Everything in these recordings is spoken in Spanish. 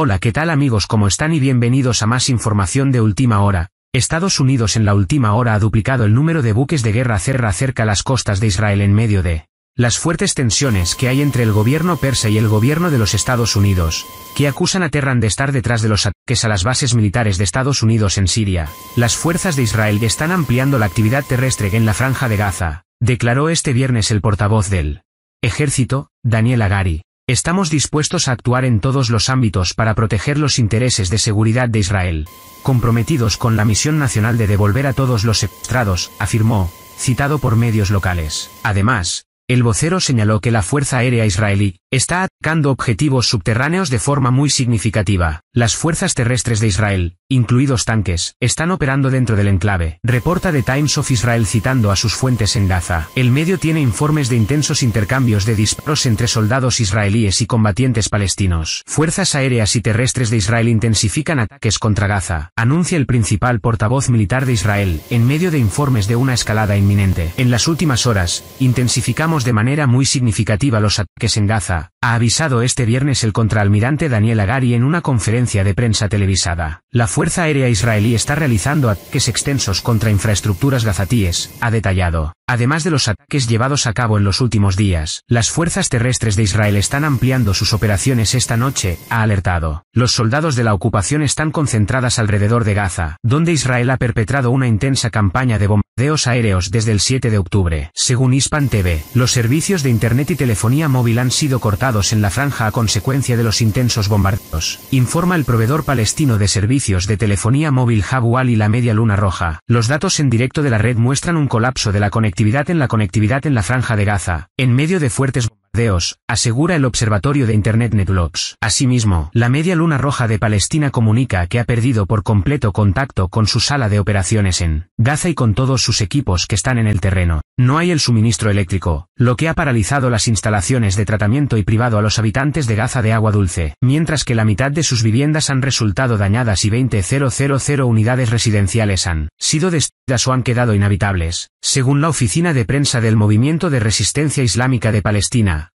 Hola, ¿qué tal amigos? ¿Cómo están y bienvenidos a más información de última hora? Estados Unidos en la última hora ha duplicado el número de buques de guerra cerra cerca las costas de Israel en medio de las fuertes tensiones que hay entre el gobierno persa y el gobierno de los Estados Unidos, que acusan a Terran de estar detrás de los ataques a las bases militares de Estados Unidos en Siria. Las fuerzas de Israel están ampliando la actividad terrestre en la franja de Gaza, declaró este viernes el portavoz del ejército, Daniel Agari Estamos dispuestos a actuar en todos los ámbitos para proteger los intereses de seguridad de Israel, comprometidos con la misión nacional de devolver a todos los secuestrados, afirmó, citado por medios locales. Además, el vocero señaló que la Fuerza Aérea Israelí está atacando objetivos subterráneos de forma muy significativa. Las fuerzas terrestres de Israel incluidos tanques, están operando dentro del enclave, reporta The Times of Israel citando a sus fuentes en Gaza. El medio tiene informes de intensos intercambios de disparos entre soldados israelíes y combatientes palestinos. Fuerzas aéreas y terrestres de Israel intensifican ataques contra Gaza, anuncia el principal portavoz militar de Israel, en medio de informes de una escalada inminente. En las últimas horas, intensificamos de manera muy significativa los ataques en Gaza, ha avisado este viernes el contraalmirante Daniel Agari en una conferencia de prensa televisada. La Fuerza Aérea Israelí está realizando ataques extensos contra infraestructuras gazatíes, ha detallado. Además de los ataques llevados a cabo en los últimos días, las fuerzas terrestres de Israel están ampliando sus operaciones esta noche, ha alertado. Los soldados de la ocupación están concentradas alrededor de Gaza, donde Israel ha perpetrado una intensa campaña de bombardeos aéreos desde el 7 de octubre. Según Hispan TV, los servicios de Internet y telefonía móvil han sido cortados en la franja a consecuencia de los intensos bombardeos, informa el proveedor palestino de servicios de telefonía móvil Jabual y la Media Luna Roja. Los datos en directo de la red muestran un colapso de la conexión actividad en la conectividad en la franja de Gaza, en medio de fuertes bombardeos, asegura el observatorio de Internet Netlogs. Asimismo, la media luna roja de Palestina comunica que ha perdido por completo contacto con su sala de operaciones en Gaza y con todos sus equipos que están en el terreno. No hay el suministro eléctrico, lo que ha paralizado las instalaciones de tratamiento y privado a los habitantes de Gaza de agua dulce, mientras que la mitad de sus viviendas han resultado dañadas y 20.000 unidades residenciales han sido destruidas o han quedado inhabitables, según la oficina de prensa del Movimiento de Resistencia Islámica de Palestina.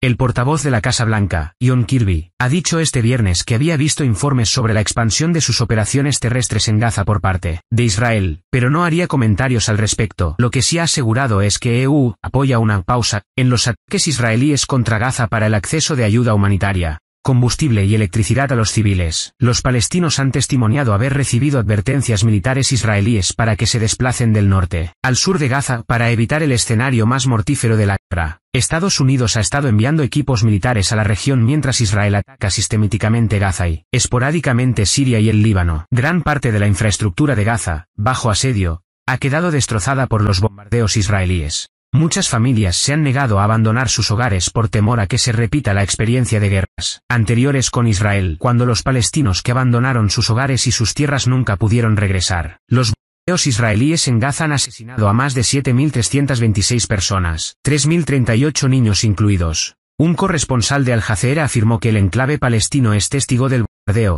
El portavoz de la Casa Blanca, John Kirby, ha dicho este viernes que había visto informes sobre la expansión de sus operaciones terrestres en Gaza por parte de Israel, pero no haría comentarios al respecto. Lo que sí ha asegurado es que EU apoya una pausa en los ataques israelíes contra Gaza para el acceso de ayuda humanitaria, combustible y electricidad a los civiles. Los palestinos han testimoniado haber recibido advertencias militares israelíes para que se desplacen del norte al sur de Gaza para evitar el escenario más mortífero de la guerra. Estados Unidos ha estado enviando equipos militares a la región mientras Israel ataca sistemáticamente Gaza y, esporádicamente Siria y el Líbano. Gran parte de la infraestructura de Gaza, bajo asedio, ha quedado destrozada por los bombardeos israelíes. Muchas familias se han negado a abandonar sus hogares por temor a que se repita la experiencia de guerras anteriores con Israel, cuando los palestinos que abandonaron sus hogares y sus tierras nunca pudieron regresar. Los bombardeos israelíes en Gaza han asesinado a más de 7.326 personas, 3.038 niños incluidos. Un corresponsal de Al Jazeera afirmó que el enclave palestino es testigo del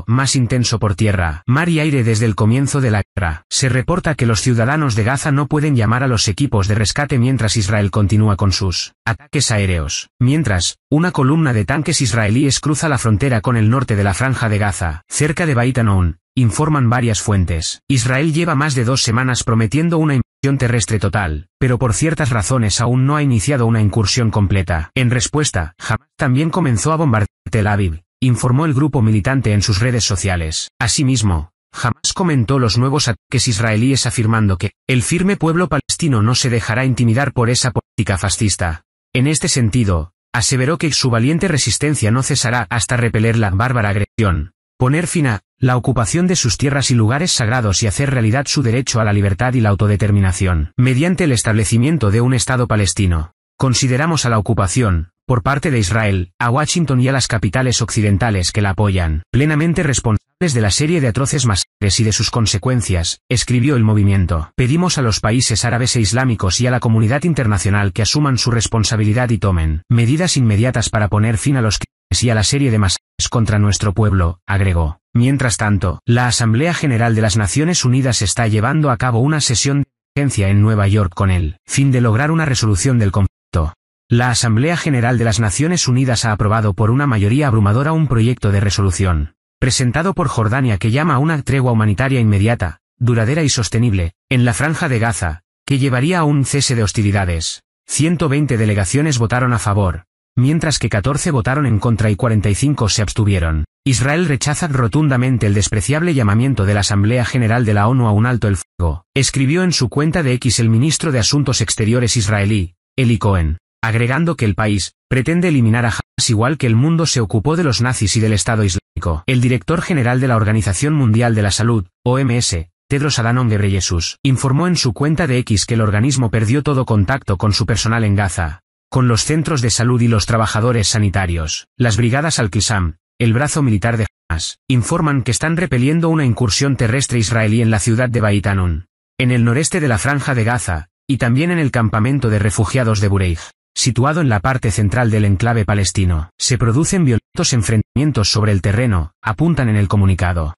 más intenso por tierra, mar y aire desde el comienzo de la guerra. Se reporta que los ciudadanos de Gaza no pueden llamar a los equipos de rescate mientras Israel continúa con sus ataques aéreos. Mientras, una columna de tanques israelíes cruza la frontera con el norte de la franja de Gaza, cerca de Beit Anon, informan varias fuentes. Israel lleva más de dos semanas prometiendo una invasión terrestre total, pero por ciertas razones aún no ha iniciado una incursión completa. En respuesta, Hamas también comenzó a bombardear Tel Aviv, informó el grupo militante en sus redes sociales. Asimismo, jamás comentó los nuevos ataques israelíes afirmando que el firme pueblo palestino no se dejará intimidar por esa política fascista. En este sentido, aseveró que su valiente resistencia no cesará hasta repeler la bárbara agresión, poner fin a la ocupación de sus tierras y lugares sagrados y hacer realidad su derecho a la libertad y la autodeterminación, mediante el establecimiento de un Estado palestino. Consideramos a la ocupación, por parte de Israel, a Washington y a las capitales occidentales que la apoyan, plenamente responsables de la serie de atroces masacres y de sus consecuencias, escribió el movimiento. Pedimos a los países árabes e islámicos y a la comunidad internacional que asuman su responsabilidad y tomen medidas inmediatas para poner fin a los que y a la serie de masacres contra nuestro pueblo, agregó. Mientras tanto, la Asamblea General de las Naciones Unidas está llevando a cabo una sesión de emergencia en Nueva York con el fin de lograr una resolución del conflicto. La Asamblea General de las Naciones Unidas ha aprobado por una mayoría abrumadora un proyecto de resolución, presentado por Jordania que llama a una tregua humanitaria inmediata, duradera y sostenible, en la franja de Gaza, que llevaría a un cese de hostilidades. 120 delegaciones votaron a favor, mientras que 14 votaron en contra y 45 se abstuvieron. Israel rechaza rotundamente el despreciable llamamiento de la Asamblea General de la ONU a un alto el fuego, escribió en su cuenta de X el ministro de Asuntos Exteriores israelí, Eli Cohen agregando que el país pretende eliminar a Hamas igual que el mundo se ocupó de los nazis y del Estado Islámico. El director general de la Organización Mundial de la Salud, OMS, Tedros Adhanom Ghebreyesus, informó en su cuenta de X que el organismo perdió todo contacto con su personal en Gaza, con los centros de salud y los trabajadores sanitarios. Las brigadas al qisam el brazo militar de Hamas, informan que están repeliendo una incursión terrestre israelí en la ciudad de Baitanun, en el noreste de la franja de Gaza, y también en el campamento de refugiados de Bureij situado en la parte central del enclave palestino. Se producen violentos enfrentamientos sobre el terreno, apuntan en el comunicado.